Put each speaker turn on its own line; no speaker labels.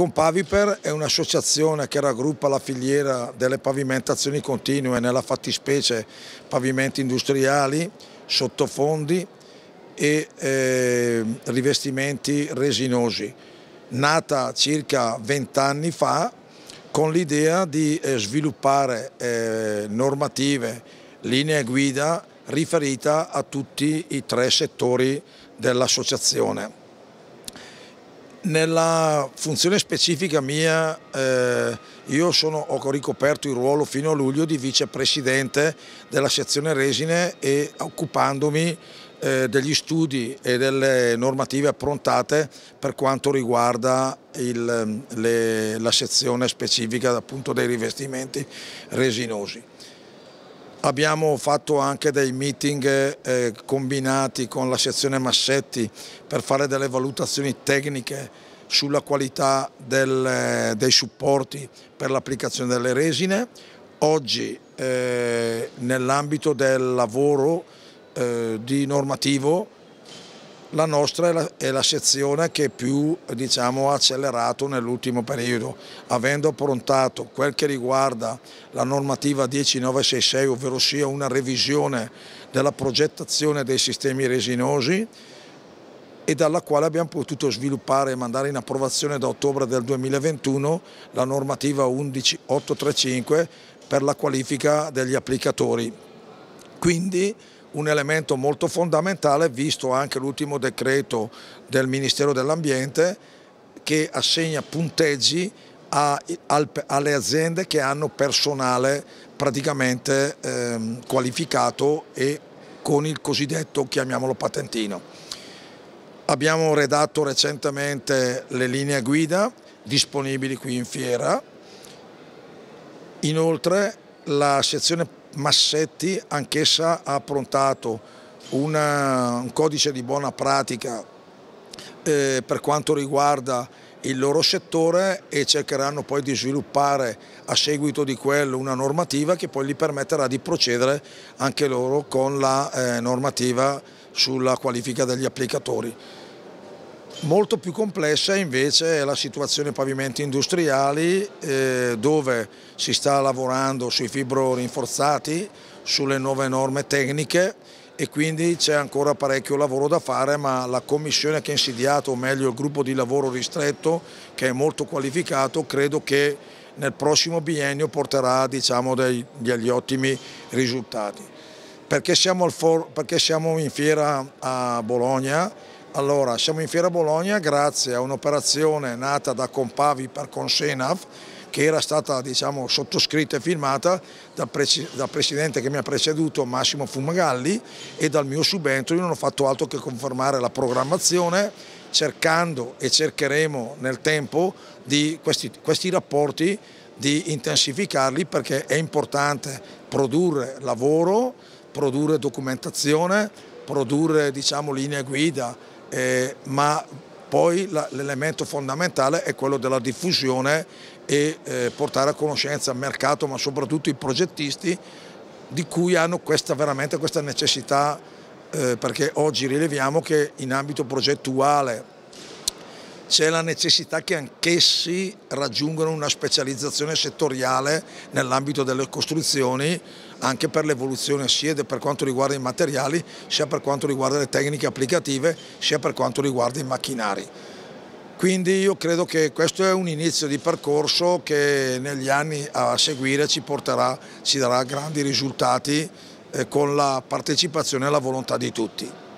Compaviper è un'associazione che raggruppa la filiera delle pavimentazioni continue, nella fattispecie pavimenti industriali, sottofondi e eh, rivestimenti resinosi. Nata circa 20 anni fa con l'idea di eh, sviluppare eh, normative, linee guida riferita a tutti i tre settori dell'associazione. Nella funzione specifica mia eh, io sono, ho ricoperto il ruolo fino a luglio di vicepresidente della sezione Resine e occupandomi eh, degli studi e delle normative approntate per quanto riguarda il, le, la sezione specifica appunto, dei rivestimenti resinosi. Abbiamo fatto anche dei meeting eh, eh, combinati con la sezione Massetti per fare delle valutazioni tecniche sulla qualità del, eh, dei supporti per l'applicazione delle resine. Oggi eh, nell'ambito del lavoro eh, di normativo la nostra è la, è la, sezione che più diciamo, ha accelerato nell'ultimo periodo, avendo approntato quel che riguarda la normativa 10966, ovvero sia una revisione della progettazione dei sistemi resinosi e dalla quale abbiamo potuto sviluppare e mandare in approvazione da ottobre del 2021 la normativa 11835 per la qualifica degli applicatori. Quindi un elemento molto fondamentale visto anche l'ultimo decreto del Ministero dell'Ambiente che assegna punteggi a, al, alle aziende che hanno personale praticamente ehm, qualificato e con il cosiddetto, chiamiamolo patentino. Abbiamo redatto recentemente le linee guida disponibili qui in fiera, inoltre la sezione Massetti anch'essa ha approntato una, un codice di buona pratica eh, per quanto riguarda il loro settore e cercheranno poi di sviluppare a seguito di quello una normativa che poi gli permetterà di procedere anche loro con la eh, normativa sulla qualifica degli applicatori. Molto più complessa invece è la situazione pavimenti industriali eh, dove si sta lavorando sui fibro rinforzati, sulle nuove norme tecniche e quindi c'è ancora parecchio lavoro da fare ma la commissione che ha insediato, o meglio il gruppo di lavoro ristretto che è molto qualificato, credo che nel prossimo biennio porterà diciamo, degli ottimi risultati. Perché siamo, perché siamo in fiera a Bologna? Allora, siamo in Fiera Bologna grazie a un'operazione nata da Compavi per Consenaf che era stata diciamo, sottoscritta e filmata dal, da presidente che mi ha preceduto Massimo Fumagalli e dal mio subentro io non ho fatto altro che confermare la programmazione cercando e cercheremo nel tempo di questi, questi rapporti di intensificarli perché è importante produrre lavoro, produrre documentazione, produrre diciamo, linee guida eh, ma poi l'elemento fondamentale è quello della diffusione e eh, portare a conoscenza il mercato, ma soprattutto i progettisti di cui hanno questa, veramente questa necessità, eh, perché oggi rileviamo che in ambito progettuale c'è la necessità che anch'essi raggiungano una specializzazione settoriale nell'ambito delle costruzioni anche per l'evoluzione sia per quanto riguarda i materiali, sia per quanto riguarda le tecniche applicative, sia per quanto riguarda i macchinari. Quindi io credo che questo è un inizio di percorso che negli anni a seguire ci, porterà, ci darà grandi risultati eh, con la partecipazione e la volontà di tutti.